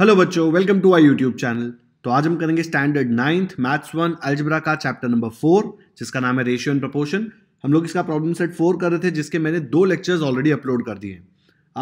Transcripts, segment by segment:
hello बच्चों welcome to my YouTube channel तो आज हम करेंगे standard ninth maths one algebra का चैप्टर नंबर फोर जिसका नाम है रेशियो एंड प्रपोर्शन हम लोग इसका प्रॉब्लम सेट फोर कर रहे थे जिसके मैंने दो लेक्चर्स ऑलरेडी अपलोड कर दिए हैं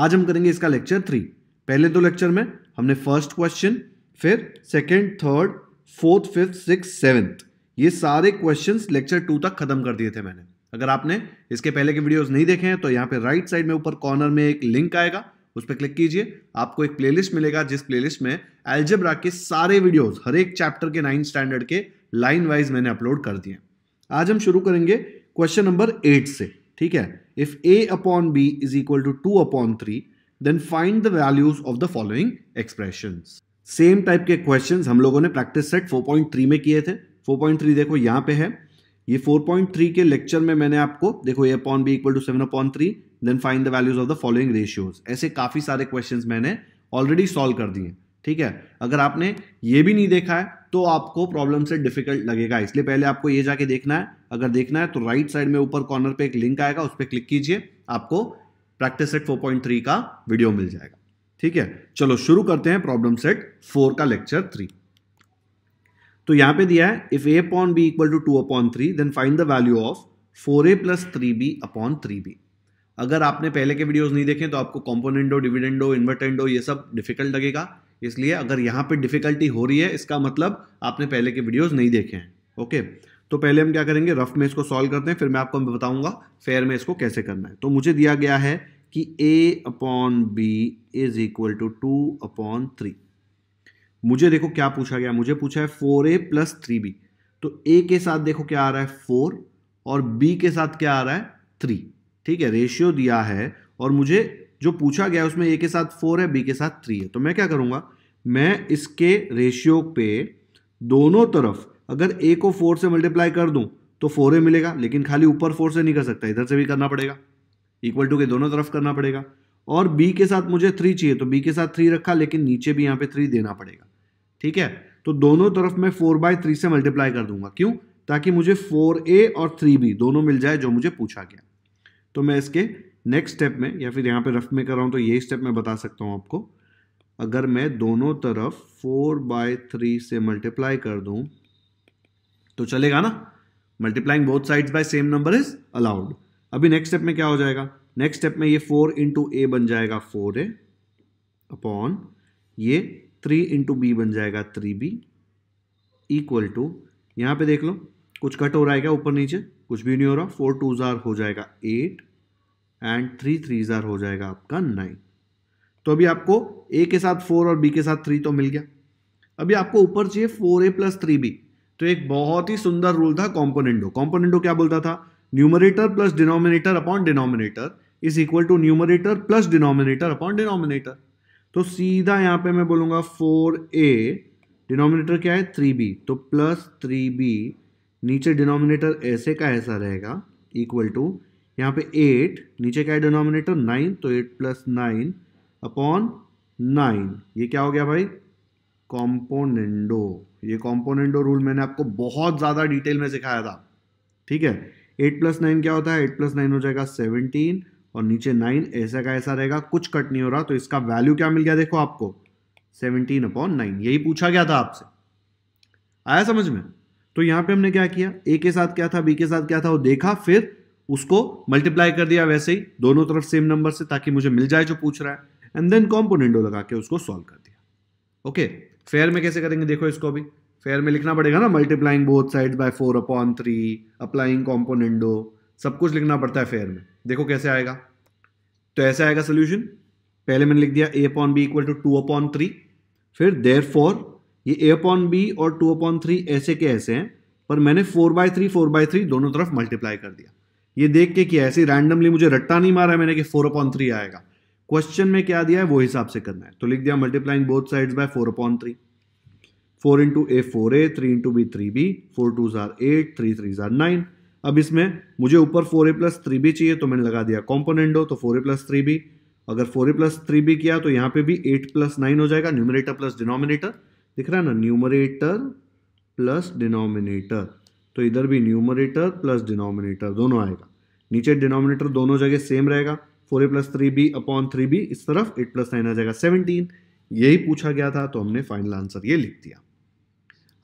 आज हम करेंगे इसका लेक्चर थ्री पहले दो लेक्चर में हमने फर्स्ट क्वेश्चन फिर second third fourth fifth six seventh ये सारे क्वेश्चन लेक्चर टू तक खत्म कर दिए थे मैंने अगर आपने इसके पहले के वीडियोज नहीं देखे हैं तो यहाँ पे राइट साइड में ऊपर कॉर्नर में एक लिंक आएगा उस पर क्लिक कीजिए आपको एक प्लेलिस्ट मिलेगा जिस प्लेलिस्ट में एल्जेब्रा के सारे वीडियोस हर एक चैप्टर के नाइन स्टैंडर्ड के लाइन वाइज मैंने अपलोड कर दिए आज हम शुरू करेंगे क्वेश्चन नंबर एट से ठीक है if a upon b is equal to two upon three then find the values of the following expression same type के क्वेश्चन हम लोगों ने प्रैक्टिस सेट फोर में किए थे फोर देखो यहां पर है ये 4.3 के लेक्चर में मैंने आपको देखो ए upon B equal to seven upon three then find the values of the following ratios ऐसे काफ़ी सारे क्वेश्चन मैंने ऑलरेडी सॉल्व कर दिए ठीक है अगर आपने ये भी नहीं देखा है तो आपको प्रॉब्लम से डिफिकल्ट लगेगा इसलिए पहले आपको ये जाके देखना है अगर देखना है तो राइट साइड में ऊपर कॉर्नर पे एक लिंक आएगा उस पर क्लिक कीजिए आपको प्रैक्टिस सेट 4.3 का वीडियो मिल जाएगा ठीक है चलो शुरू करते हैं प्रॉब्लम सेट फोर का लेक्चर थ्री तो यहां पे दिया है if a upon B equal to two upon three then find the value of four a plus three b upon three b अगर आपने पहले के वीडियोस नहीं देखे तो आपको कॉम्पोनेंटो डिविडेंडो इन्वर्टेंडो ये सब डिफिकल्ट लगेगा इसलिए अगर यहाँ पे डिफिकल्टी हो रही है इसका मतलब आपने पहले के वीडियोस नहीं देखे हैं ओके तो पहले हम क्या करेंगे रफ में इसको सॉल्व करते हैं फिर मैं आपको बताऊंगा फेयर में इसको कैसे करना है तो मुझे दिया गया है कि a upon b is equal to two upon three मुझे देखो क्या पूछा गया मुझे पूछा है four a plus three b तो ए के साथ देखो क्या आ रहा है फोर और बी के साथ क्या आ रहा है थ्री ठीक है रेशियो दिया है और मुझे जो पूछा गया उसमें ए के साथ फोर है बी के साथ थ्री है तो मैं क्या करूँगा मैं इसके रेशियो पे दोनों तरफ अगर ए को फोर से मल्टीप्लाई कर दूँ तो फोर ए मिलेगा लेकिन खाली ऊपर फोर से नहीं कर सकता इधर से भी करना पड़ेगा इक्वल टू के दोनों तरफ करना पड़ेगा और बी के साथ मुझे थ्री चाहिए तो बी के साथ थ्री रखा लेकिन नीचे भी यहाँ पे थ्री देना पड़ेगा ठीक है तो दोनों तरफ मैं फोर बाय थ्री से मल्टीप्लाई कर दूंगा क्यों ताकि मुझे फोर ए और थ्री बी दोनों मिल जाए जो मुझे पूछा गया तो मैं इसके नेक्स्ट स्टेप में या फिर यहाँ पे रफ में कर रहा हूँ तो यही स्टेप मैं बता सकता हूँ आपको अगर मैं दोनों तरफ फोर बाय थ्री से मल्टीप्लाई कर दूँ तो चलेगा ना multiplying both sides by same number is allowed अभी नेक्स्ट स्टेप में क्या हो जाएगा नेक्स्ट स्टेप में ये फोर इंटू ए बन जाएगा फोर ए अपॉन ये थ्री इंटू बी बन जाएगा थ्री बी इक्वल टू यहाँ पे देख लो कुछ कट हो रहा है क्या ऊपर नीचे कुछ भी नहीं हो रहा फोर टू ज़ार हो जाएगा एट एंड थ्री थ्री ज़ार हो जाएगा आपका नाइन तो अभी आपको ए के साथ फोर और बी के साथ थ्री तो मिल गया अभी आपको ऊपर चाहिए four a plus three b तो एक बहुत ही सुंदर रूल था कॉम्पोनेंडो कॉम्पोनेंडो क्या बोलता था numerator plus denominator upon denominator is equal to numerator plus denominator upon denominator तो सीधा यहाँ पे मैं बोलूँगा फोर ए डिनोमिनेटर क्या है थ्री बी तो प्लस थ्री बी नीचे डिनोमिनेटर ऐसे का ऐसा रहेगा इक्वल टू यहाँ पे एट नीचे क्या है डिनोमिनेटर नाइन तो eight plus nine upon nine ये क्या हो गया भाई कॉम्पोनेंडो ये कॉम्पोनेंडो रूल मैंने आपको बहुत ज़्यादा डिटेल में सिखाया था ठीक है एट प्लस नाइन क्या होता है एट प्लस नाइन हो जाएगा सेवनटीन और नीचे नाइन ऐसा का ऐसा रहेगा कुछ कट नहीं हो रहा तो इसका वैल्यू क्या मिल गया देखो आपको सेवनटीन अपॉन नाइन यही पूछा गया था आपसे आया समझ में तो यहां पे हमने क्या किया ए के साथ क्या था बी के साथ क्या था वो देखा फिर उसको मल्टीप्लाई कर दिया वैसे ही दोनों तरफ सेम नंबर से ताकि मुझे मिल जाए जो पूछ रहा है एंड देन कॉम्पोनेंडो लगा के उसको सॉल्व कर दिया ओके फेयर में कैसे करेंगे देखो इसको अभी फेयर में लिखना पड़ेगा ना multiplying both side by four upon three applying componendo सब कुछ लिखना पड़ता है फेयर में देखो कैसे आएगा तो ऐसे आएगा सोल्यूशन पहले मैंने लिख दिया a upon B equal to two upon three फिर देर फोर ये ए अपॉन बी और टू अपॉन थ्री ऐसे के ऐसे हैं पर मैंने four by three four by three दोनों तरफ मल्टीप्लाई कर दिया ये देख के किया ऐसे रैंडमली मुझे रट्टा नहीं मारा मैंने कि फोर अपॉन थ्री आएगा क्वेश्चन में क्या दिया है वो हिसाब से करना है तो लिख दिया multiplying both sides by four upon three four into A four a three into b three b four two जार एट थ्री थ्री जार नाइन अब इसमें मुझे ऊपर four a plus three b चाहिए तो मैंने लगा दिया कॉम्पोनेंडो तो four a plus three b अगर four a plus three b किया तो यहाँ पे भी एट प्लस नाइन हो जाएगा न्यूमिनेटर प्लस डिनोमिनेटर दिख रहा है ना न्यूमरेटर प्लस डिनोमिनेटर तो इधर भी न्यूमरेटर प्लस डिनोमिनेटर दोनों आएगा नीचे डिनोमिनेटर दोनों जगह सेम रहेगा four a plus three b upon three b इस तरफ एट प्लस नाइन आ जाएगा सेवनटीन यही पूछा गया था तो हमने फाइनल आंसर ये लिख दिया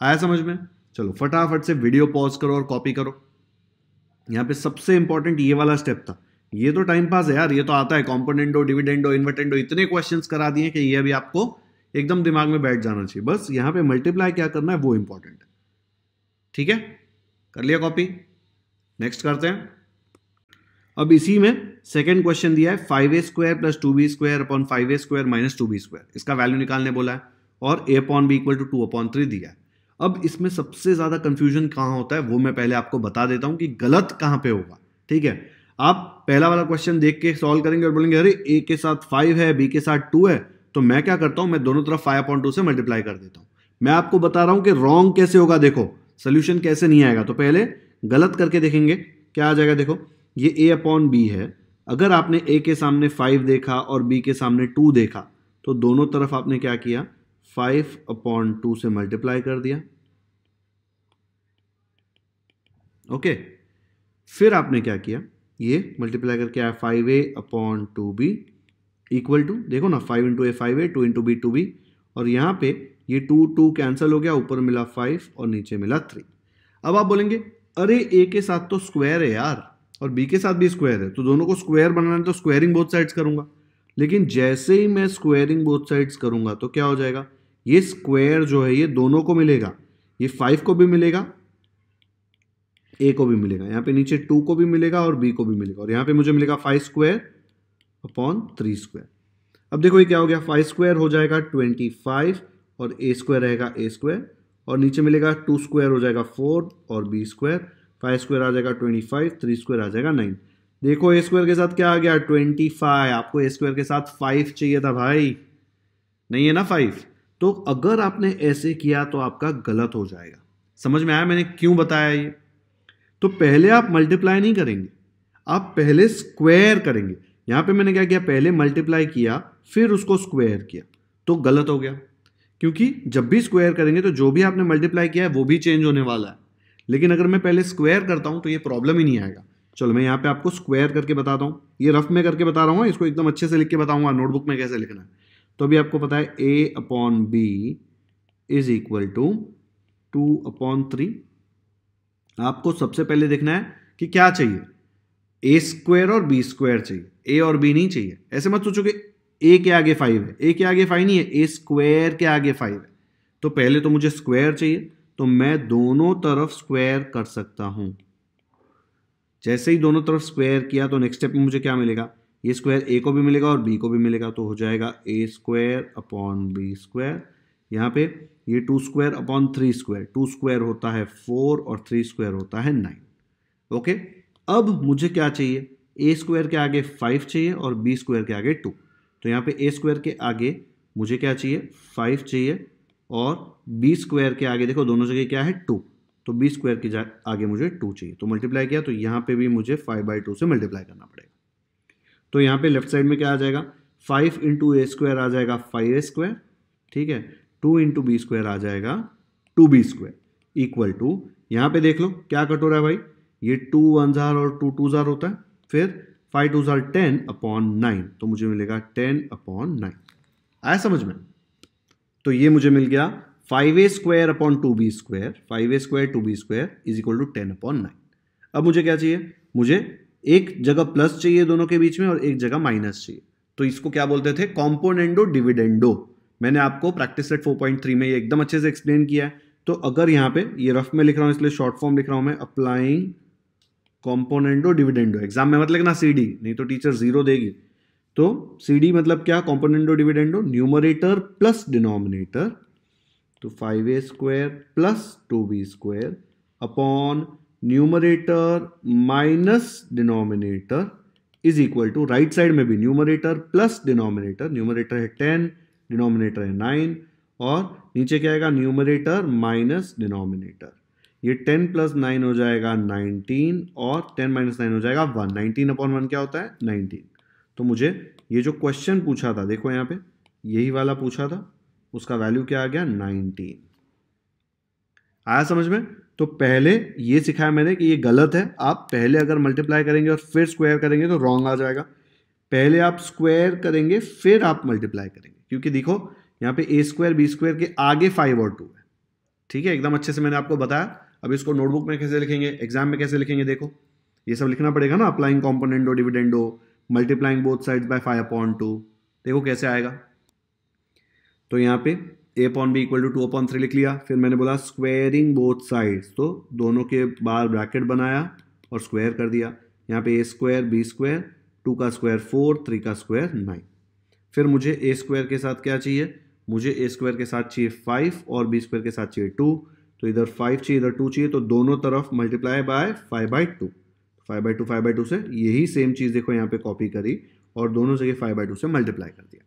आया समझ में चलो फटाफट से वीडियो पॉज करो और कॉपी करो यहाँ पे सबसे इंपॉर्टेंट ये वाला स्टेप था ये तो टाइम पास है यार ये तो आता है कॉम्पोनेंटो डिविडेंडो इन्वर्टेंडो इतने क्वेश्चंस करा दिए कि ये अभी आपको एकदम दिमाग में बैठ जाना चाहिए बस यहां पे मल्टीप्लाई क्या करना है वो इंपॉर्टेंट है ठीक है कर लिया कॉपी नेक्स्ट करते हैं अब इसी में सेकेंड क्वेश्चन दिया है five a square plus two b square upon five a square minus two b square इसका वैल्यू निकालने बोला है और a upon B equal to two upon three दिया है अब इसमें सबसे ज़्यादा कंफ्यूजन कहां होता है वो मैं पहले आपको बता देता हूं कि गलत कहां पे होगा ठीक है आप पहला वाला क्वेश्चन देख के सॉल्व करेंगे और बोलेंगे अरे ए के साथ फाइव है बी के साथ टू है तो मैं क्या करता हूं मैं दोनों तरफ फाइव अपॉइंट टू से मल्टीप्लाई कर देता हूं मैं आपको बता रहा हूं कि रॉन्ग कैसे होगा देखो सोल्यूशन कैसे नहीं आएगा तो पहले गलत करके देखेंगे क्या आ जाएगा देखो ये ए अपॉन बी है अगर आपने ए के सामने फाइव देखा और बी के सामने टू देखा तो दोनों तरफ आपने क्या किया फाइव अपॉन टू से मल्टीप्लाई कर दिया ओके फिर आपने क्या किया ये मल्टीप्लाई करके आया five a upon two b equal to देखो ना five into a five a two into b two b और यहाँ पे ये टू टू कैंसिल हो गया ऊपर मिला फाइव और नीचे मिला थ्री अब आप बोलेंगे अरे ए के साथ तो स्क्वायर है यार और बी के साथ भी स्क्वायर है तो दोनों को स्क्वायर बनाना है तो स्क्वायरिंग बोथ साइड्स करूंगा लेकिन जैसे ही मैं स्क्वायरिंग बोथ साइड्स करूंगा तो क्या हो जाएगा ये स्क्वायर जो है ये दोनों को मिलेगा ये फाइव को भी मिलेगा ए को भी मिलेगा यहाँ पे नीचे टू को भी मिलेगा और बी को भी मिलेगा और यहाँ पे मुझे मिलेगा five square upon three square अब देखो ये क्या हो गया फाइव स्क्वायर हो जाएगा ट्वेंटी फाइव और ए स्क्वायर रहेगा ए स्क्वायर और नीचे मिलेगा टू स्क्वायर हो जाएगा फोर और बी स्क्वायर फाइव स्क्वायर आ जाएगा ट्वेंटी फाइव थ्री स्क्वायर आ जाएगा नाइन देखो ए स्क्वायर के साथ क्या आ गया ट्वेंटी फाइव आपको ए स्क्वायर के साथ फाइव चाहिए था भाई नहीं है ना फाइव तो अगर आपने ऐसे किया तो आपका गलत हो जाएगा समझ में आया मैंने क्यों बताया ये तो पहले आप मल्टीप्लाई नहीं करेंगे आप पहले स्क्वायर करेंगे यहाँ पे मैंने क्या किया पहले मल्टीप्लाई किया फिर उसको स्क्वायर किया तो गलत हो गया क्योंकि जब भी स्क्वायर करेंगे तो जो भी आपने मल्टीप्लाई किया है वो भी चेंज होने वाला है लेकिन अगर मैं पहले स्क्वायर करता हूँ तो ये प्रॉब्लम ही नहीं आएगा चलो मैं यहाँ पे आपको स्क्वायर करके बताता हूँ ये रफ में करके बता रहा हूँ इसको एकदम अच्छे से लिख के बताऊँगा नोटबुक में कैसे लिखना है तो अभी आपको पता है ए upon b is equal to two upon three आपको सबसे पहले देखना है कि क्या चाहिए ए स्क्वायर और बी स्क्वायर चाहिए ए और बी नहीं चाहिए ऐसे मत सोचो कि ए के आगे फाइव है ए के आगे फाइव नहीं है ए स्क्वायर के आगे फाइव है तो पहले तो मुझे स्क्वायर चाहिए तो मैं दोनों तरफ स्क्वायर कर सकता हूं जैसे ही दोनों तरफ स्क्वायर किया तो नेक्स्ट स्टेप में मुझे क्या मिलेगा ये स्क्वायर ए को भी मिलेगा और बी को भी मिलेगा तो हो जाएगा ए स्क्वायर अपॉन बी स्क्वायर यहाँ पे ये two square upon three square two square होता है फोर और थ्री स्क्वायर होता है नाइन ओके अब मुझे क्या चाहिए ए स्क्वायर के आगे फाइव चाहिए और बी स्क्वायर के आगे टू तो यहाँ पे ए स्क्वायर के आगे मुझे क्या चाहिए फाइव चाहिए और बी स्क्वायर के आगे देखो दोनों जगह क्या है टू तो बी स्क्वायर के आगे मुझे टू चाहिए तो मल्टीप्लाई किया तो यहाँ पे भी मुझे फाइव बाई टू से मल्टीप्लाई करना पड़ेगा तो यहाँ पे लेफ्ट साइड में क्या आ जाएगा फाइव इंटू ए स्क्वायर आ जाएगा फाइव ए स्क्वायर ठीक है टू इंटू बी स्क्वायर आ जाएगा two b square equal to यहाँ पे देख लो क्या कट हो रहा है भाई ये टू वन जार और टू टू जार होता है फिर फाइव टू जार टेन अपॉन नाइन तो मुझे मिलेगा टेन अपॉन नाइन आया समझ में तो ये मुझे मिल गया five a square upon two b square five a square two b square is equal to ten upon nine अब मुझे क्या चाहिए मुझे एक जगह प्लस चाहिए दोनों के बीच में और एक जगह माइनस चाहिए तो इसको क्या बोलते थे कॉम्पोनेंडो डिविडेंडो मैंने आपको प्रैक्टिस सेट 4.3 में ये एकदम अच्छे से एक्सप्लेन किया है तो अगर यहाँ पे ये रफ में लिख रहा हूँ इसलिए शॉर्ट फॉर्म लिख रहा हूँ मैं अप्लाइंग कॉम्पोनेंटो डिविडेंडो एग्जाम में मत लिखना सी डी नहीं तो टीचर जीरो देगी तो सी डी मतलब क्या componendo dividendo numerator plus denominator तो five a square plus two b square upon numerator minus denominator is equal to right side में भी न्यूमरेटर प्लस डिनोमिनेटर न्यूमरेटर है टेन डिनोमिनेटर है नाइन और नीचे क्या आएगा न्यूमरेटर माइनस डिनोमिनेटर ये टेन प्लस नाइन हो जाएगा नाइनटीन और टेन माइनस नाइन हो जाएगा वन नाइनटीन अपॉन वन क्या होता है नाइनटीन तो मुझे ये जो क्वेश्चन पूछा था देखो यहाँ पे यही वाला पूछा था उसका वैल्यू क्या आ गया नाइनटीन आया समझ में तो पहले ये सिखाया मैंने कि ये गलत है आप पहले अगर मल्टीप्लाई करेंगे और फिर स्क्वायर करेंगे तो रॉन्ग आ जाएगा पहले आप स्क्वायर करेंगे फिर आप मल्टीप्लाई करेंगे क्योंकि देखो यहाँ पे ए स्क्वायर बी स्क्वायर के आगे फाइव और टू है ठीक है एकदम अच्छे से मैंने आपको बताया अब इसको नोटबुक में कैसे लिखेंगे एग्जाम में कैसे लिखेंगे देखो ये सब लिखना पड़ेगा ना applying componendo dividendo multiplying both sides by five upon two देखो कैसे आएगा तो यहाँ पे a upon b equal to two upon three लिख लिया फिर मैंने बोला स्क्वेयरिंग बोथ साइड्स तो दोनों के बाहर ब्रैकेट बनाया और स्क्वायर कर दिया यहाँ पे a square b square two का स्क्वायर फोर थ्री का स्क्वायर नाइन फिर मुझे ए स्क्वायर के साथ क्या चाहिए मुझे ए स्क्वायर के साथ चाहिए फाइव और बी स्क्वायर के साथ चाहिए टू तो इधर फाइव चाहिए इधर टू चाहिए तो दोनों तरफ multiply by five by two five by two five by two से यही सेम चीज़ देखो यहाँ पे कॉपी करी और दोनों जगह फाइव बाई टू से मल्टीप्लाई कर दिया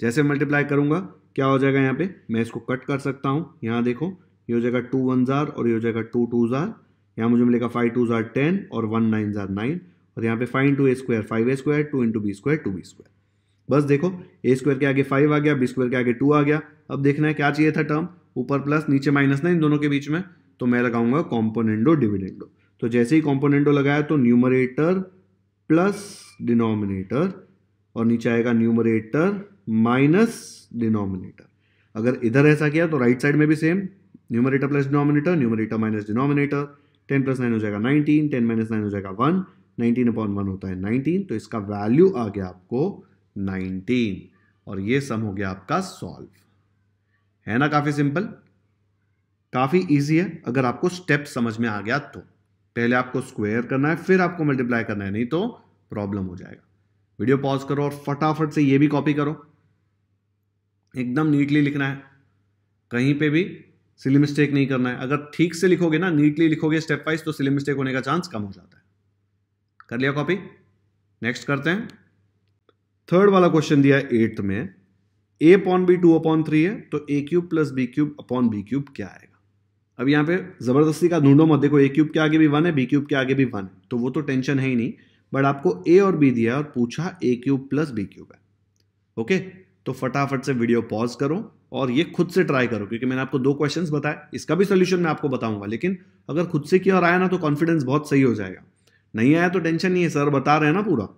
जैसे मल्टीप्लाई करूँगा क्या हो जाएगा यहाँ पे मैं इसको कट कर सकता हूँ यहाँ देखो ये हो जाएगा टू वन ज़ार और ये हो जाएगा टू टू ज़ार यहाँ मुझे मिलेगा फाइव टू ज़ार टेन और वन नाइन ज़ार नाइन और यहाँ पे five two a square five a square two into b square two b square बस देखो ए स्क्वायर के आगे फाइव आ गया बी स्क्वायर के आगे टू आ गया अब देखना है क्या चाहिए था टर्म ऊपर प्लस नीचे माइनस ना इन दोनों के बीच में तो मैं लगाऊंगा कॉम्पोनेंडो डिविडेंडो तो जैसे ही कॉम्पोनेंडो लगाया तो न्यूमरेटर प्लस डिनोमिनेटर और नीचे आएगा न्यूमरेटर माइनस डिनोमिनेटर अगर इधर ऐसा किया तो राइट साइड में भी same numerator plus denominator numerator minus denominator ten plus nine हो जाएगा नाइनटीन टेन माइनस नाइन हो जाएगा वन नाइनटीन अपॉन वन होता है नाइनटीन तो इसका वैल्यू आ गया आपको नाइनटीन और ये सम हो गया आपका सॉल्व है ना काफ़ी सिंपल काफ़ी इजी है अगर आपको स्टेप समझ में आ गया तो पहले आपको स्क्वायर करना है फिर आपको मल्टीप्लाई करना है नहीं तो प्रॉब्लम हो जाएगा वीडियो पॉज करो और फटाफट से ये भी कॉपी करो एकदम नीटली लिखना है कहीं पे भी सिली मिस्टेक नहीं करना है अगर ठीक से लिखोगे ना नीटली लिखोगे स्टेप वाइज तो सिली मिस्टेक होने का चांस कम हो जाता है कर लिया कॉपी नेक्स्ट करते हैं थर्ड वाला क्वेश्चन दिया है एट्थ में a upon b two upon three है तो a cube plus b cube upon b cube क्या आएगा अब यहाँ पे ज़बरदस्ती का ढूंढो मत देखो ए क्यूब के आगे भी वन है बी क्यूब के आगे भी वन है तो वो तो टेंशन है ही नहीं बट आपको ए और बी दिया और पूछा a cube plus b cube है ओके तो फटाफट से वीडियो पॉज करो और ये खुद से ट्राई करो क्योंकि मैंने आपको दो क्वेश्चन बताए इसका भी सोल्यूशन मैं आपको बताऊंगा लेकिन अगर खुद से किया और आया ना तो कॉन्फिडेंस बहुत सही हो जाएगा नहीं आया तो टेंशन नहीं है सर बता रहे हैं ना पूरा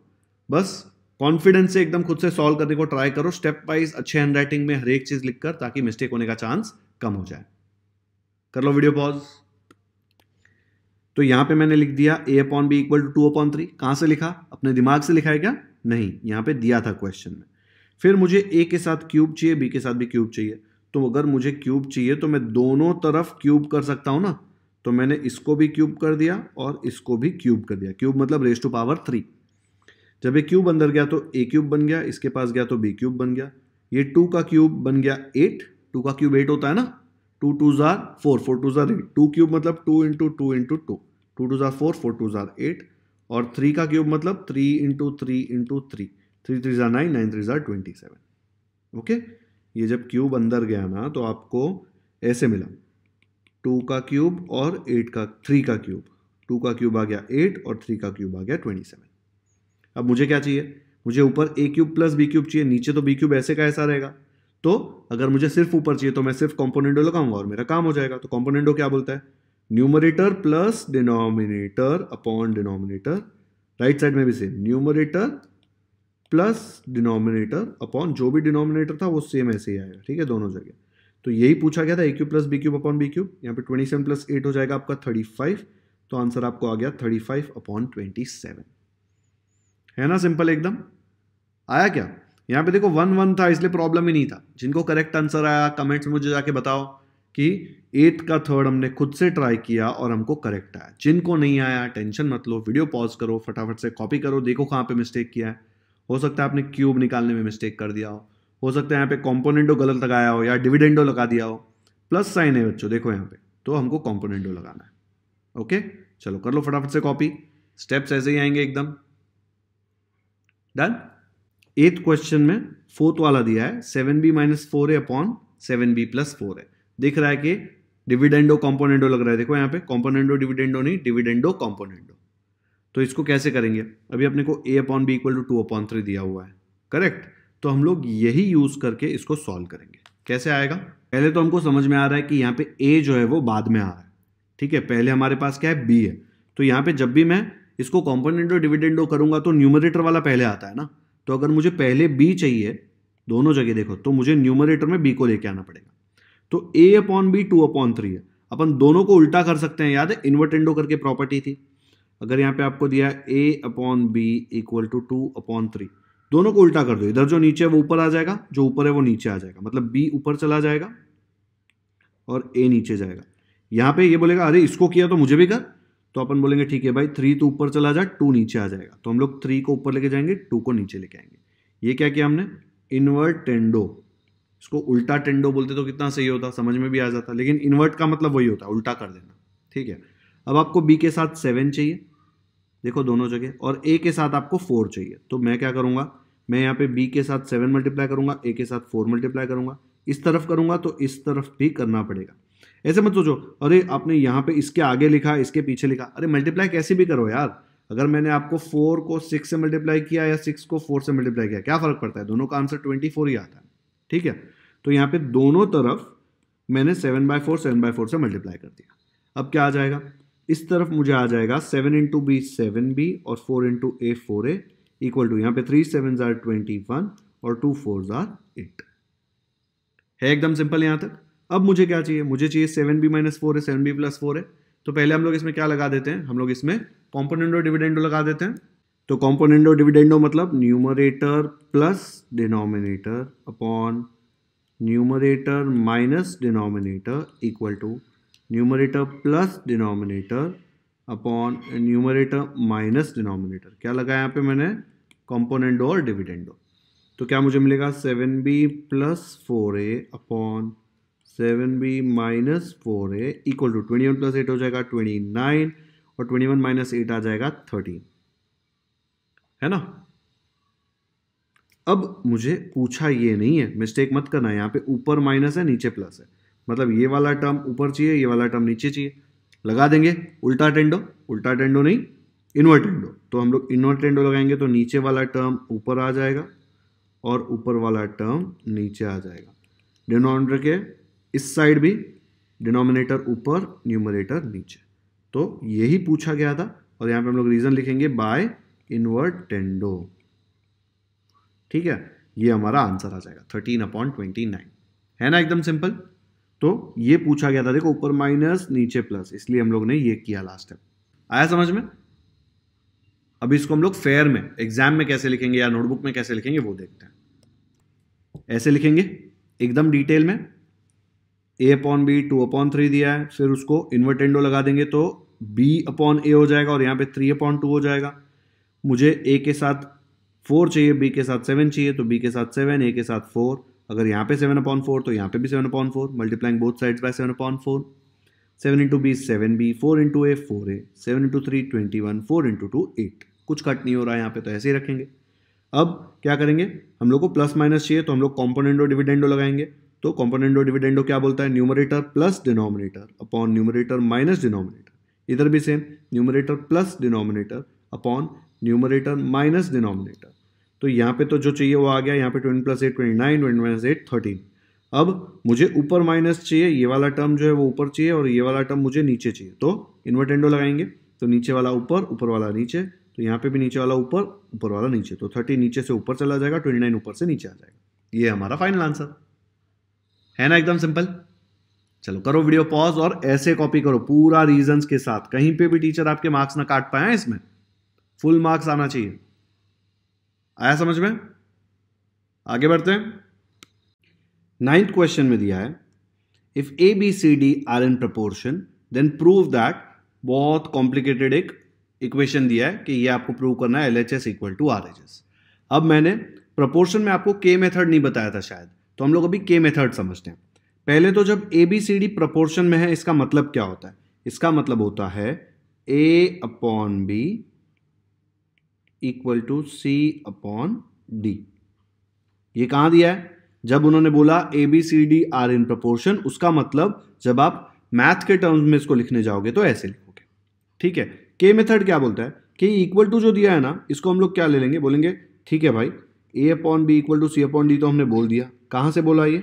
बस कॉन्फिडेंस से एकदम खुद से सॉल्व करने को ट्राई करो स्टेप वाइज अच्छे हैंड राइटिंग में हर एक चीज लिखकर ताकि मिस्टेक होने का चांस कम हो जाए कर लो वीडियो पॉज तो यहां पे मैंने लिख दिया a upon B equal to two upon three कहां से लिखा अपने दिमाग से लिखा है क्या नहीं यहां पे दिया था क्वेश्चन में फिर मुझे ए के साथ क्यूब चाहिए बी के साथ भी क्यूब चाहिए तो अगर मुझे क्यूब चाहिए तो मैं दोनों तरफ क्यूब कर सकता हूं ना तो मैंने इसको भी क्यूब कर दिया और इसको भी क्यूब कर दिया क्यूब मतलब रेस टू पावर थ्री जब ये क्यूब अंदर गया तो ए क्यूब बन गया इसके पास गया तो बी क्यूब बन गया ये टू का क्यूब बन गया एट टू का क्यूब एट होता है ना टू टू जार फोर फोर टू जार एट टू क्यूब मतलब two into two into two two two जार फोर फोर टू जार एट और थ्री का क्यूब मतलब three into three into three three three जार नाइन नाइन थ्री जार ट्वेंटी सेवन ओके ये जब क्यूब अंदर गया ना तो आपको ऐसे मिला टू का क्यूब और एट का थ्री का क्यूब टू का क्यूब आ गया एट और थ्री का क्यूब आ गया ट्वेंटी सेवन अब मुझे क्या चाहिए मुझे ऊपर a cube plus b cube चाहिए नीचे तो बी क्यूब ऐसे का ऐसा रहेगा तो अगर मुझे सिर्फ ऊपर चाहिए तो मैं सिर्फ कॉम्पोनेंटो लगाऊंगा और मेरा काम हो जाएगा तो कॉम्पोनेंटो क्या बोलता है numerator plus denominator upon denominator right side में भी same numerator plus denominator upon जो भी डिनोमिनेटर था वो सेम ऐसे ही आएगा ठीक है दोनों जगह तो यही पूछा गया था a cube plus b cube upon b cube यहाँ पे ट्वेंटी सेवन प्लस एट हो जाएगा आपका थर्टी फाइव तो आंसर आपको आ गया thirty five upon twenty seven है ना सिंपल एकदम आया क्या यहाँ पे देखो वन वन था इसलिए प्रॉब्लम ही नहीं था जिनको करेक्ट आंसर आया कमेंट्स में मुझे जाके बताओ कि एट का थर्ड हमने खुद से ट्राई किया और हमको करेक्ट आया जिनको नहीं आया टेंशन मत लो वीडियो पॉज करो फटाफट से कॉपी करो देखो कहाँ पे मिस्टेक किया है हो सकता है आपने क्यूब निकालने में मिस्टेक कर दिया हो हो सकता है यहाँ पे कॉम्पोनेंटो गलत लगाया हो या डिविडेंडो लगा दिया हो प्लस साइन है बच्चों देखो यहाँ पे तो हमको कॉम्पोनेंटो लगाना है ओके चलो कर लो फटाफट से कॉपी स्टेप्स ऐसे ही आएंगे एकदम डन एथ क्वेश्चन में फोर्थ वाला दिया है सेवन बी माइनस फोर है upon seven b plus four है दिख रहा है कि डिविडेंडो कॉम्पोनेंडो लग रहा है देखो यहाँ पे कॉम्पोनेंडो डिविडेंडो नहीं डिविडेंडो कॉम्पोनेंडो तो इसको कैसे करेंगे अभी अपने को a upon B equal to two upon three दिया हुआ है करेक्ट तो हम लोग यही यूज करके इसको सॉल्व करेंगे कैसे आएगा पहले तो हमको समझ में आ रहा है कि यहाँ पे ए जो है वो बाद में आ रहा है ठीक है पहले हमारे पास क्या है बी है तो यहाँ पे जब भी मैं इसको कॉम्पोनेंटो डिविडेंडो करूंगा तो न्यूमरेटर वाला पहले आता है ना तो अगर मुझे पहले बी चाहिए दोनों जगह देखो तो मुझे न्यूमरेटर में बी को लेके आना पड़ेगा तो ए upon b two upon three है अपन दोनों को उल्टा कर सकते हैं याद है इन्वर्टेंडो करके प्रॉपर्टी थी अगर यहाँ पे आपको दिया a upon B equal to two upon three दोनों को उल्टा कर दो इधर जो नीचे है वो ऊपर आ जाएगा जो ऊपर है वो नीचे आ जाएगा मतलब बी ऊपर चला जाएगा और ए नीचे जाएगा यहाँ पे ये बोलेगा अरे इसको किया तो मुझे भी कर तो अपन बोलेंगे ठीक है भाई थ्री तो ऊपर चला जाए टू नीचे आ जाएगा तो हम लोग थ्री को ऊपर लेके जाएंगे टू को नीचे लेके आएंगे ये क्या किया हमने इन्वर्ट टेंडो इसको उल्टा टेंडो बोलते तो कितना सही होता समझ में भी आ जाता लेकिन इन्वर्ट का मतलब वही होता है उल्टा कर देना ठीक है अब आपको बी के साथ सेवन चाहिए देखो दोनों जगह और ए के साथ आपको फोर चाहिए तो मैं क्या करूँगा मैं यहाँ पे बी के साथ सेवन मल्टीप्लाई करूँगा ए के साथ फोर मल्टीप्लाई करूँगा इस तरफ करूँगा तो इस तरफ भी करना पड़ेगा ऐसे मत सोचो अरे आपने यहाँ पे इसके आगे लिखा इसके पीछे लिखा अरे मल्टीप्लाई कैसे भी करो यार अगर मैंने आपको फोर को सिक्स से मल्टीप्लाई किया या सिक्स को फोर से मल्टीप्लाई किया क्या फ़र्क पड़ता है दोनों का आंसर ट्वेंटी फोर ही आता है ठीक है तो यहाँ पे दोनों तरफ मैंने seven by four seven by four से मल्टीप्लाई कर दिया अब क्या आ जाएगा इस तरफ मुझे आ जाएगा seven into B seven b और four into A four a equal to यहाँ पे थ्री सेवन ज़ार ट्वेंटी वन और टू फोर ज़ार एट है एकदम सिंपल यहाँ तक अब मुझे क्या चाहिए मुझे चाहिए सेवन बी माइनस फोर है सेवन बी प्लस फोर है तो पहले हम लोग इसमें क्या लगा देते हैं हम लोग इसमें कॉम्पोनेंडो डिविडेंडो लगा देते हैं तो कॉम्पोनेंडो डिविडेंडो मतलब numerator plus denominator upon numerator minus denominator equal to numerator plus denominator upon numerator minus denominator क्या लगा यहाँ पे मैंने कॉम्पोनेंडो और डिविडेंडो तो क्या मुझे मिलेगा seven b plus four a upon seven b minus four a equal to twenty one plus eight हो जाएगा ट्वेंटी नाइन और ट्वेंटी वन माइनस एट आ जाएगा थर्टीन है ना अब मुझे पूछा ये नहीं है मिस्टेक मत करना यहाँ पे ऊपर माइनस है नीचे प्लस है मतलब ये वाला टर्म ऊपर चाहिए ये वाला टर्म नीचे चाहिए लगा देंगे उल्टा टेंडो उल्टा टेंडो नहीं इन्वर्ट टेंडो तो हम लोग इन्वर्ट टेंडो लगाएंगे तो नीचे वाला टर्म ऊपर आ जाएगा और ऊपर वाला टर्म नीचे आ जाएगा डिनोमिनेटर के इस साइड भी डिनोमिनेटर ऊपर न्यूमरेटर नीचे तो यही पूछा गया था और यहाँ पे हम लोग रीज़न लिखेंगे बाय इनवर्ट टेंडो ठीक है ये हमारा आंसर आ जाएगा थर्टीन अपॉन ट्वेंटी नाइन है ना एकदम सिंपल तो ये पूछा गया था देखो ऊपर माइनस नीचे प्लस इसलिए हम लोग ने ये किया लास्ट टाइम आया समझ में अब इसको हम लोग फेयर में एग्जाम में कैसे लिखेंगे या नोटबुक में कैसे लिखेंगे वो देखते हैं ऐसे लिखेंगे एकदम डिटेल में a upon b two upon three दिया है फिर उसको इन्वर्टेंडो लगा देंगे तो बी अपॉन ए हो जाएगा और यहाँ पे थ्री अपॉन टू हो जाएगा मुझे ए के साथ फोर चाहिए बी के साथ सेवन चाहिए तो बी के साथ सेवन ए के साथ फोर अगर यहाँ पे सेवन अपॉन फोर तो यहाँ पे भी seven upon four multiplying both sides by seven upon four seven into B seven B four into A four A seven into three twenty one four into two eight कुछ cut नहीं हो रहा है यहाँ पे तो ऐसे ही रखेंगे अब क्या करेंगे हम लोग को प्लस माइनस चाहिए तो हम लोग कॉम्पोनेंडो डिविडेंडो लगाएंगे तो कॉम्पोनेंट और डिविडेंडो क्या बोलता है numerator plus denominator upon numerator minus denominator इधर भी same numerator plus denominator upon numerator minus denominator तो यहाँ पे तो जो चाहिए वो आ गया यहाँ पे twenty plus eight twenty nine twenty minus eight thirteen अब मुझे ऊपर माइनस चाहिए ये वाला टर्म जो है वो ऊपर चाहिए और ये वाला टर्म मुझे नीचे चाहिए तो इन्वर्टेंडो लगाएंगे तो नीचे वाला ऊपर ऊपर वाला नीचे तो यहाँ पे भी नीचे वाला ऊपर ऊपर वाला नीचे तो थर्टी नीचे से ऊपर चला जाएगा ट्वेंटी नाइन ऊपर से नीचे आ जाएगा ये हमारा फाइनल आंसर है ना एकदम सिंपल चलो करो वीडियो पॉज और ऐसे कॉपी करो पूरा रीजंस के साथ कहीं पे भी टीचर आपके मार्क्स ना काट पाए इसमें फुल मार्क्स आना चाहिए आया समझ में आगे बढ़ते हैं नाइन्थ क्वेश्चन में दिया है if A B C D are in proportion then prove that बहुत कॉम्प्लिकेटेड एक इक्वेशन दिया है कि ये आपको प्रूव करना है L H S equal to R H S अब मैंने प्रपोर्शन में आपको के मेथड नहीं बताया था शायद तो हम लोग अभी के मेथड समझते हैं पहले तो जब A B C D proportion में है इसका मतलब क्या होता है इसका मतलब होता है ए upon B equal to C upon D ये कहाँ दिया है जब उन्होंने बोला A B C D are in proportion उसका मतलब जब आप मैथ के टर्म्स में इसको लिखने जाओगे तो ऐसे लिखोगे ठीक है के मेथड क्या बोलता है कि इक्वल टू जो दिया है ना इसको हम लोग क्या ले लेंगे बोलेंगे ठीक है भाई A upon B equal to C upon D तो हमने बोल दिया कहाँ से बोला ये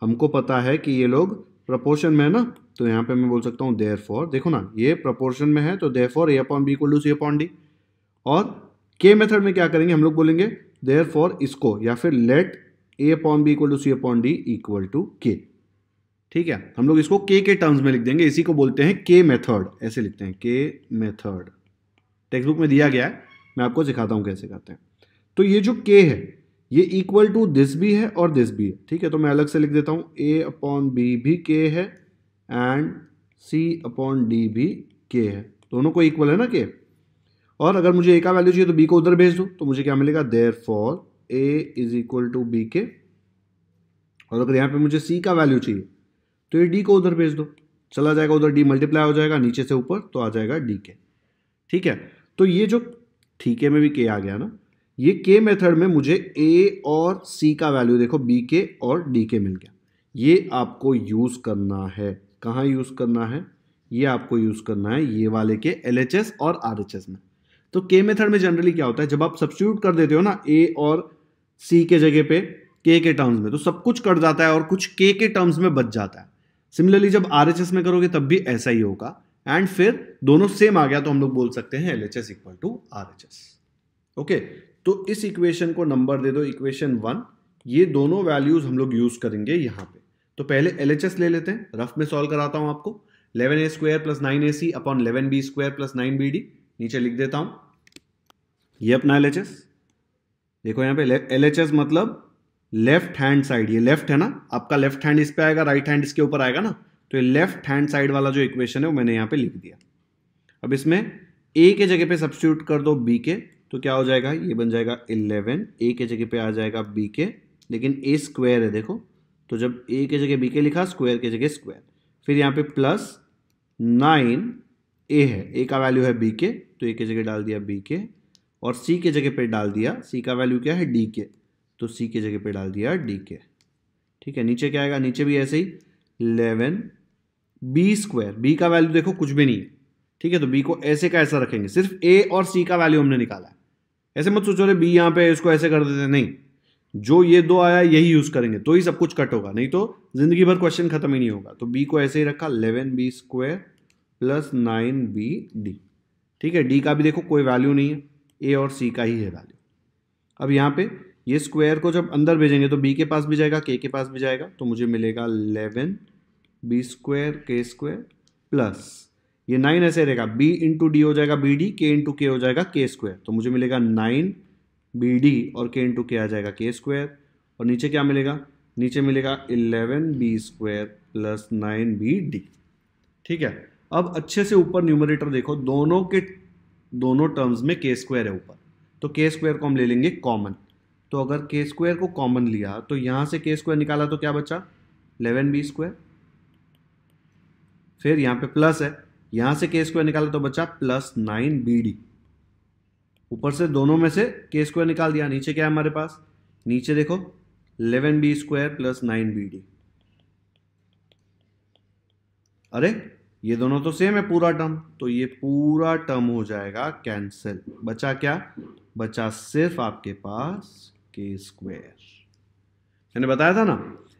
हमको पता है कि ये लोग प्रपोर्शन में है ना तो यहाँ पे मैं बोल सकता हूँ देयर फॉर देखो ना ये प्रपोर्शन में है तो therefore A upon B equal to C upon D और के मेथड में क्या करेंगे हम लोग बोलेंगे देयर फॉर इसको या फिर let A upon B equal to C upon D equal to K ठीक है हम लोग इसको के के टर्म्स में लिख देंगे इसी को बोलते हैं के मेथड ऐसे लिखते हैं के मेथड टेक्स्ट बुक में दिया गया है मैं आपको सिखाता हूँ कैसे करते हैं तो ये जो के है ये इक्वल टू दिस भी है और दिस भी है ठीक है तो मैं अलग से लिख देता हूँ ए अपॉन बी भी के है एंड सी अपॉन डी भी के है दोनों को इक्वल है ना के और अगर मुझे ए का वैल्यू चाहिए तो बी को उधर भेज दो तो मुझे क्या मिलेगा therefore A is equal to B के और अगर यहाँ पे मुझे सी का वैल्यू चाहिए तो ये डी को उधर भेज दो चला जाएगा उधर डी मल्टीप्लाई हो जाएगा नीचे से ऊपर तो आ जाएगा डी के ठीक है तो ये जो ठीके में भी के आ गया ना ये के मेथड में मुझे ए और सी का वैल्यू देखो बी के और डी के मिल गया ये आपको यूज़ करना है कहाँ यूज़ करना है ये आपको यूज़ करना है ये वाले के एल और आर में तो के मेथड में जनरली क्या होता है जब आप सब्सिट्यूट कर देते हो ना ए और सी के जगह पे के के टर्म्स में तो सब कुछ कट जाता है और कुछ के के टर्म्स में बच जाता है सिमिलरली जब आर में करोगे तब भी ऐसा ही होगा एंड फिर दोनों सेम आ गया तो हम लोग बोल सकते हैं L H S equal to R H S okay तो इस इक्वेशन को नंबर दे दो इक्वेशन वन ये दोनों वैल्यूज़ हम लोग यूज़ करेंगे यहाँ पे तो पहले एल ले लेते हैं रफ में सॉल्व कराता हूँ आपको eleven A square plus nine A C upon eleven B square plus nine B D नीचे लिख देता हूँ ये अपना एल देखो यहाँ पे एल मतलब लेफ्ट हैंड साइड ये लेफ्ट है ना आपका लेफ्ट हैंड इस पे आएगा राइट हैंड इसके ऊपर आएगा ना तो ये लेफ्ट हैंड साइड वाला जो इक्वेशन है वो मैंने यहाँ पे लिख दिया अब इसमें ए के जगह पे सब्सिट्यूट कर दो बी के तो क्या हो जाएगा ये बन जाएगा इलेवन ए के जगह पे आ जाएगा बी के लेकिन ए स्क्वायर है देखो तो जब ए के जगह बी के लिखा स्क्वायर के जगह स्क्वायर फिर यहाँ पे प्लस नाइन ए है ए का वैल्यू है बी के तो ए के जगह डाल दिया बी के और सी के जगह पे डाल दिया सी का वैल्यू क्या है डी के तो सी के जगह पे डाल दिया डी के ठीक है नीचे क्या आएगा नीचे भी ऐसे ही इलेवन बी स्क्वायर बी का वैल्यू देखो कुछ भी नहीं है ठीक है तो बी को ऐसे का ऐसा रखेंगे सिर्फ ए और सी का वैल्यू हमने निकाला है ऐसे मत सोचो अरे बी यहाँ पे इसको ऐसे कर देते नहीं जो ये दो आया यही यूज़ करेंगे तो ही सब कुछ कट होगा नहीं तो ज़िंदगी भर क्वेश्चन ख़त्म ही नहीं होगा तो बी को ऐसे ही रखा eleven B square plus nine B D ठीक है डी का भी देखो कोई वैल्यू नहीं है ए और सी का ही है वैल्यू अब यहाँ पे ये स्क्वायर को जब अंदर भेजेंगे तो बी के पास भी जाएगा के के पास भी जाएगा तो मुझे मिलेगा eleven B square K square plus ये नाइन ऐसे रहेगा बी इंटू डी हो जाएगा बी डी के इंटू के हो जाएगा के स्क्वायर तो मुझे मिलेगा नाइन बी डी और के इंटू के आ जाएगा के स्क्वायर और नीचे क्या मिलेगा नीचे मिलेगा eleven B square plus nine B D ठीक है अब अच्छे से ऊपर न्यूमरेटर देखो दोनों के दोनों टर्म्स में के स्क्वायर है ऊपर तो के स्क्वायर को हम ले लेंगे कॉमन तो अगर के स्क्वायर को कॉमन लिया तो यहाँ से के स्क्वायर निकाला तो क्या बचा इलेवन बी स्क्वायर फिर यहाँ पे प्लस है यहां से के स्क्वायर निकाला तो बचा प्लस नाइन बी डी ऊपर से दोनों में से के स्क्वायर निकाल दिया नीचे क्या है हमारे पास नीचे देखो eleven B square plus nine B D अरे ये दोनों तो सेम है पूरा टर्म तो ये पूरा टर्म हो जाएगा कैंसिल बचा क्या बचा सिर्फ आपके पास के स्क्वायर मैंने बताया था ना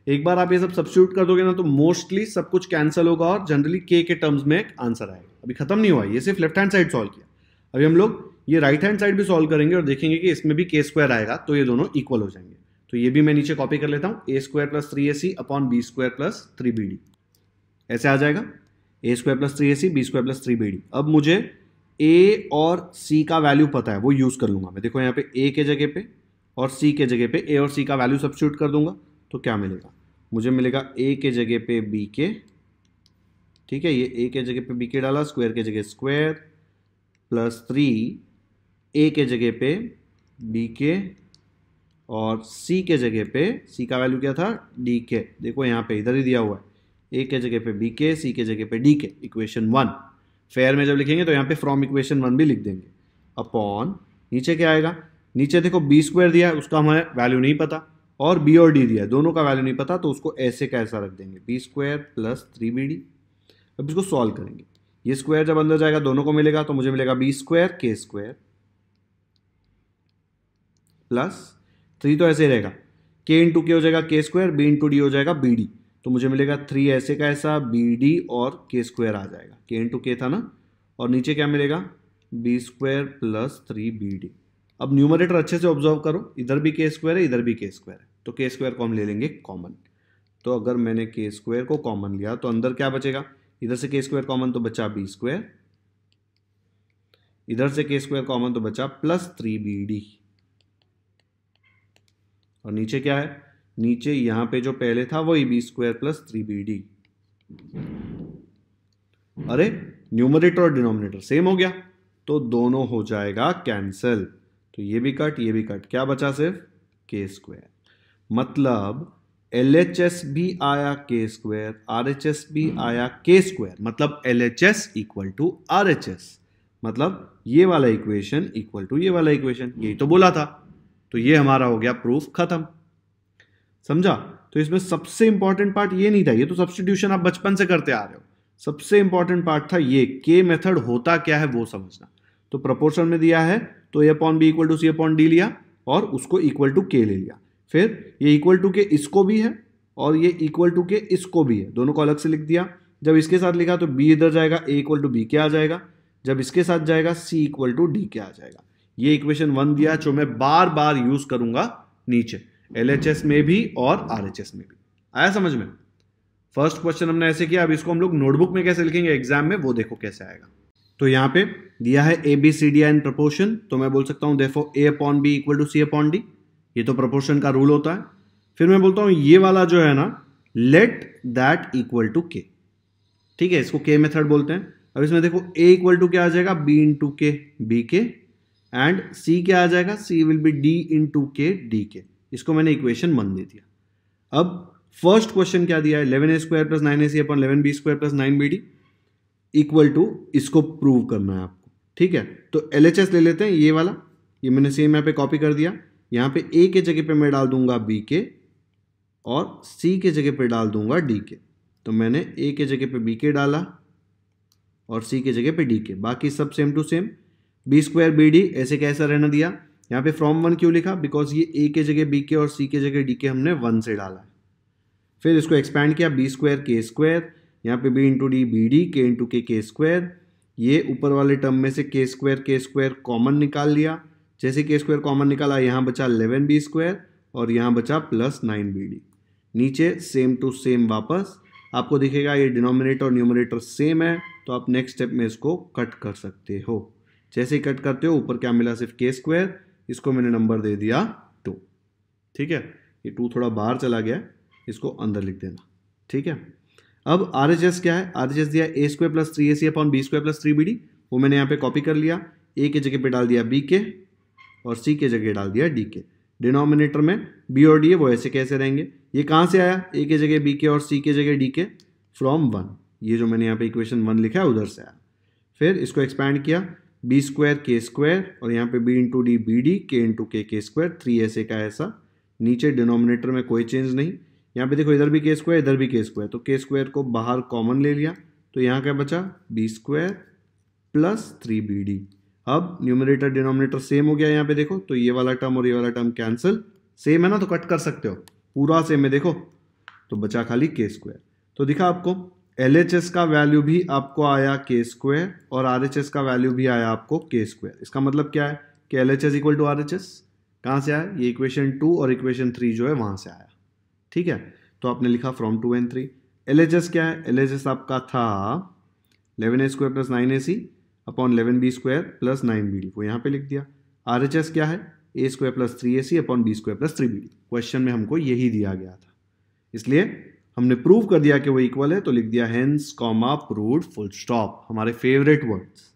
एक बार आप ये सब सब्सिट्यूट कर दोगे ना तो मोस्टली सब कुछ कैंसिल होगा और जनरली के के टर्म्स में एक आंसर आएगा अभी खत्म नहीं हुआ ये सिर्फ लेफ्ट हैंड साइड सॉल्व किया अभी हम लोग ये राइट हैंड साइड भी सॉल्व करेंगे और देखेंगे कि इसमें भी के स्क्वायर आएगा तो ये दोनों इक्वल हो जाएंगे तो ये भी मैं नीचे कॉपी कर लेता हूँ A square plus three A C upon B square plus three B D ऐसे आ जाएगा ए square plus three A C B square plus three B D अब मुझे ए और सी का वैल्यू पता है वो यूज़ कर लूंगा मैं देखो यहाँ पे ए के जगह पे और सी के जगह पे ए और सी का वैल्यू सब्सिट्यूट कर दूंगा तो क्या मिलेगा मुझे मिलेगा ए के जगह पे बी के ठीक है ये ए के जगह पे बी के डाला स्क्वायर के जगह स्क्वायर प्लस थ्री ए के जगह पे बी के और सी के जगह पे सी का वैल्यू क्या था डी के देखो यहाँ पे इधर ही दिया हुआ है ए के जगह पे बी के सी के जगह पे डी के इक्वेशन वन फेयर में जब लिखेंगे तो यहाँ पे फ्रॉम इक्वेशन वन भी लिख देंगे अपॉन नीचे क्या आएगा नीचे देखो बी स्क्वायर दिया है उसका हमें वैल्यू नहीं पता और बी और डी दिया है दोनों का वैल्यू नहीं पता तो उसको ऐसे का ऐसा रख देंगे B square plus three B D अब इसको सॉल्व करेंगे ये स्क्वायर जब अंदर जाएगा दोनों को मिलेगा तो मुझे मिलेगा B square K square plus three तो ऐसे ही रहेगा के इंटू के हो जाएगा के स्क्वायर बी इंटू डी हो जाएगा बी डी तो मुझे मिलेगा थ्री ऐसे का ऐसा बी डी और के स्क्वायर आ जाएगा के इंटू के था ना और नीचे क्या मिलेगा B square plus three B D अब न्यूमरेटर अच्छे से ऑब्जर्व करो इधर भी के स्क्वायर है इधर भी के स्क्वायर है तो के स्क्वायर को हम ले लेंगे कॉमन तो अगर मैंने के स्क्वायर को कॉमन लिया तो अंदर क्या बचेगा इधर से के स्क्वायर कॉमन तो बचा बी स्क्वायर इधर से के स्क्वायर कॉमन तो बचा प्लस थ्री बी डी और नीचे क्या है नीचे यहां पे जो पहले था वही B square plus three B D अरे न्यूमरेटर और डिनोमिनेटर सेम हो गया तो दोनों हो जाएगा कैंसल तो ये भी कट ये भी कट क्या बचा सिर्फ के स्क्वायर मतलब एल एच एस भी आया K square are H S भी आया के स्क्वायर मतलब L H S equal to R H S मतलब ये वाला इक्वेशन इक्वल टू ये वाला इक्वेशन यही तो बोला था तो ये हमारा हो गया प्रूफ खत्म समझा तो इसमें सबसे इंपॉर्टेंट पार्ट ये नहीं था ये तो सब्सटीट्यूशन आप बचपन से करते आ रहे हो सबसे इंपॉर्टेंट पार्ट था ये के मेथड होता क्या है वो समझना तो प्रपोर्शन में दिया है तो ए upon B equal to C upon D लिया और उसको इक्वल टू के ले लिया फिर ये इक्वल टू के इसको भी है और ये इक्वल टू के इसको भी है दोनों को अलग से लिख दिया जब इसके साथ लिखा तो बी इधर जाएगा ए इक्वल टू बी के आ जाएगा जब इसके साथ जाएगा सी इक्वल टू डी के आ जाएगा ये इक्वेशन वन दिया जो मैं बार बार यूज करूंगा नीचे एल में भी और आर में भी आया समझ में फर्स्ट क्वेश्चन हमने ऐसे किया अब इसको हम लोग नोटबुक में कैसे लिखेंगे एग्जाम में वो देखो कैसे आएगा तो यहां पे दिया है A B C D in proportion तो मैं बोल सकता हूं देखो ए upon B equal to C upon D ये तो प्रपोर्शन का रूल होता है फिर मैं बोलता हूं ये वाला जो है ना let that equal to K ठीक है इसको के मेथड बोलते हैं अब इसमें देखो ए इक्वल टू क्या आ जाएगा B into K B K and C क्या आ जाएगा C will be D into K D K इसको मैंने इक्वेशन वन दे दिया अब फर्स्ट क्वेश्चन क्या दिया है eleven A square plus nine A C upon eleven B square plus nine B D equal to इसको प्रूव करना है आपको ठीक है तो एल ले लेते हैं ये वाला ये मैंने सेम यहाँ पे कॉपी कर दिया यहाँ पे ए के जगह पे मैं डाल दूंगा बी के और सी के जगह पे डाल दूंगा डी के तो मैंने ए के जगह पे बी के डाला और सी के जगह पे डी के बाकी सब same to same B square B D ऐसे कैसा रहना दिया यहाँ पे फ्रॉम वन क्यों लिखा बिकॉज ये ए के जगह बी के और सी के जगह डी के हमने वन से डाला फिर इसको एक्सपैंड किया बी स्क्वायर के स्क्वायर यहाँ पे B into D B D K into K K square ये ऊपर वाले टर्म में से के स्क्वायर के स्क्वायर कॉमन निकाल लिया जैसे के स्क्वायर कॉमन निकाला यहाँ बचा इलेवन बी स्क्वायर और यहाँ बचा प्लस नाइन बी डी नीचे सेम टू सेम वापस आपको दिखेगा ये डिनोमिनेटर और न्यूमिनेटर सेम है तो आप नेक्स्ट स्टेप में इसको कट कर सकते हो जैसे ही कट करते हो ऊपर क्या मिला सिर्फ के स्क्वायर इसको मैंने नंबर दे दिया टू ठीक है ये टू थोड़ा बाहर चला गया इसको अंदर लिख देना ठीक है अब आर एच एस क्या है आर एच एस दिया A square plus three A C upon B square plus three B D वो मैंने यहाँ पे कॉपी कर लिया ए के जगह पे डाल दिया बी के और सी के जगह डाल दिया डी के डिनोमिनेटर में बी और डी वो ऐसे कैसे रहेंगे ये कहाँ से आया ए के जगह बी के और सी के जगह डी के फ्रॉम वन ये जो मैंने यहाँ पे इक्वेशन वन लिखा है उधर से आया फिर इसको एक्सपैंड किया बी स्क्वायर के स्क्वायर और यहाँ पे B into D B D K into K K square three ऐसे का ऐसा नीचे डिनोमिनेटर में कोई चेंज नहीं यहाँ पे देखो इधर भी के स्क्वायर इधर भी के स्क्वायर तो के स्क्वायर को बाहर कॉमन ले लिया तो यहाँ क्या बचा B square plus three B D अब न्यूमरेटर डिनोमिनेटर सेम हो गया यहाँ पे देखो तो ये वाला टर्म और ये वाला टर्म कैंसिल सेम है ना तो कट कर सकते हो पूरा सेम है देखो तो बचा खाली के स्क्वायर तो दिखा आपको एल का वैल्यू भी आपको आया के स्क्वायर और आर का वैल्यू भी आया आपको के स्क्वायर इसका मतलब क्या है कि L H S equal to R H S कहाँ से आया ये इक्वेशन टू और इक्वेशन थ्री जो है वहाँ से आया ठीक है तो आपने लिखा from two and three L क्या है एल आपका था eleven A square plus nine A C upon eleven B square plus nine B D वो यहाँ पे लिख दिया आर क्या है A square plus three A C upon B square plus three B D question में हमको यही दिया गया था इसलिए हमने प्रूव कर दिया कि वो इक्वल है तो लिख दिया hence comma proved full stop हमारे फेवरेट वर्ड्स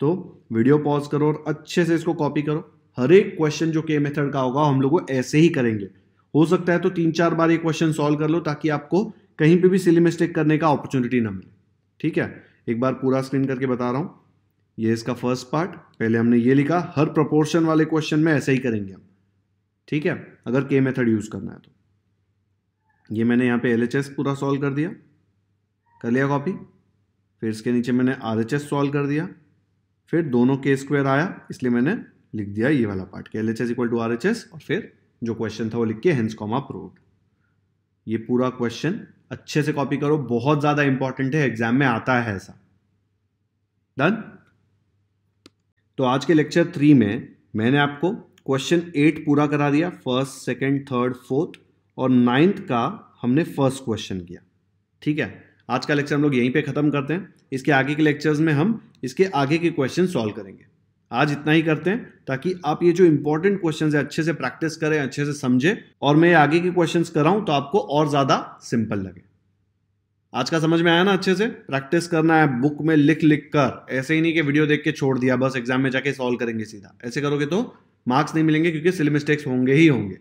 तो वीडियो पॉज करो और अच्छे से इसको कॉपी करो हर एक क्वेश्चन जो के मेथड का होगा हम लोग ऐसे ही करेंगे हो सकता है तो तीन चार बार ये क्वेश्चन सॉल्व कर लो ताकि आपको कहीं पे भी सिली मिस्टेक करने का अपॉर्चुनिटी ना मिले ठीक है एक बार पूरा स्क्रीन करके बता रहा हूं ये इसका फर्स्ट पार्ट पहले हमने ये लिखा हर प्रपोर्शन वाले क्वेश्चन में ऐसा ही करेंगे हम ठीक है अगर के मेथड यूज़ करना है तो ये मैंने यहाँ पे एल पूरा सॉल्व कर दिया कर लिया कॉपी फिर इसके नीचे मैंने आर एच सॉल्व कर दिया फिर दोनों के स्क्वायर आया इसलिए मैंने लिख दिया ये वाला पार्ट के L H equal to R H S और फिर जो क्वेश्चन था वो लिख के हेंस कॉमा प्रूव ये पूरा क्वेश्चन अच्छे से कॉपी करो बहुत ज़्यादा इंपॉर्टेंट है एग्जाम में आता है ऐसा डन तो आज के लेक्चर थ्री में मैंने आपको क्वेश्चन एट पूरा करा दिया फर्स्ट सेकंड थर्ड फोर्थ और नाइन्थ का हमने फर्स्ट क्वेश्चन किया ठीक है आज का लेक्चर हम लोग यहीं पे ख़त्म करते हैं इसके आगे के लेक्चर्स में हम इसके आगे के क्वेश्चन सॉल्व करेंगे आज इतना ही करते हैं ताकि आप ये जो इंपॉर्टेंट क्वेश्चन है अच्छे से प्रैक्टिस करें अच्छे से समझें और मैं आगे के क्वेश्चन कराऊं तो आपको और ज़्यादा सिंपल लगे आज का समझ में आया ना अच्छे से प्रैक्टिस करना है बुक में लिख लिख कर ऐसे ही नहीं कि वीडियो देख के छोड़ दिया बस एग्जाम में जाके सॉल्व करेंगे सीधा ऐसे करोगे तो मार्क्स नहीं मिलेंगे क्योंकि सिल मिस्टेक्स होंगे ही होंगे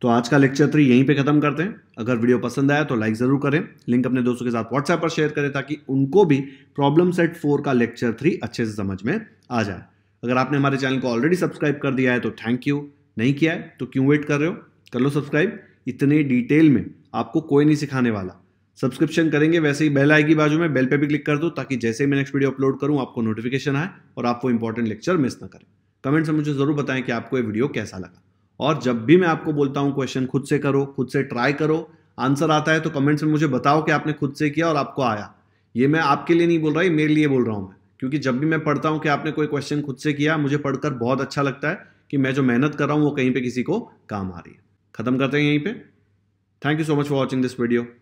तो आज का लेक्चर थ्री तो यहीं पे खत्म करते हैं अगर वीडियो पसंद आया तो लाइक ज़रूर करें लिंक अपने दोस्तों के साथ व्हाट्सएप पर शेयर करें ताकि उनको भी प्रॉब्लम सेट फोर का लेक्चर थ्री अच्छे से समझ में आ जाए अगर आपने हमारे चैनल को ऑलरेडी सब्सक्राइब कर दिया है तो थैंक यू नहीं किया है तो क्यों वेट कर रहे हो कर लो सब्सक्राइब इतने डिटेल में आपको कोई नहीं सिखाने वाला सब्सक्रिप्शन करेंगे वैसे ही बेल आएगी बाजू में बेल पे भी क्लिक कर दो ताकि जैसे ही मैं नेक्स्ट वीडियो अपलोड करूँ आपको नोटिफिकेशन आए और आप वो इंपॉर्टेंट लेक्चर मिस ना करें कमेंट्स में मुझे ज़रूर बताएं कि आपको ये वीडियो कैसा लगा और जब भी मैं आपको बोलता हूँ क्वेश्चन खुद से करो खुद से ट्राई करो आंसर आता है तो कमेंट्स में मुझे बताओ कि आपने खुद से किया और आपको आया ये मैं आपके लिए नहीं बोल रहा ये मेरे लिए बोल रहा हूँ मैं क्योंकि जब भी मैं पढ़ता हूँ कि आपने कोई क्वेश्चन खुद से किया मुझे पढ़कर बहुत अच्छा लगता है कि मैं जो मेहनत कर रहा हूँ वो कहीं पर किसी को काम आ रही है खत्म करते हैं यहीं पर thank you so much for watching this video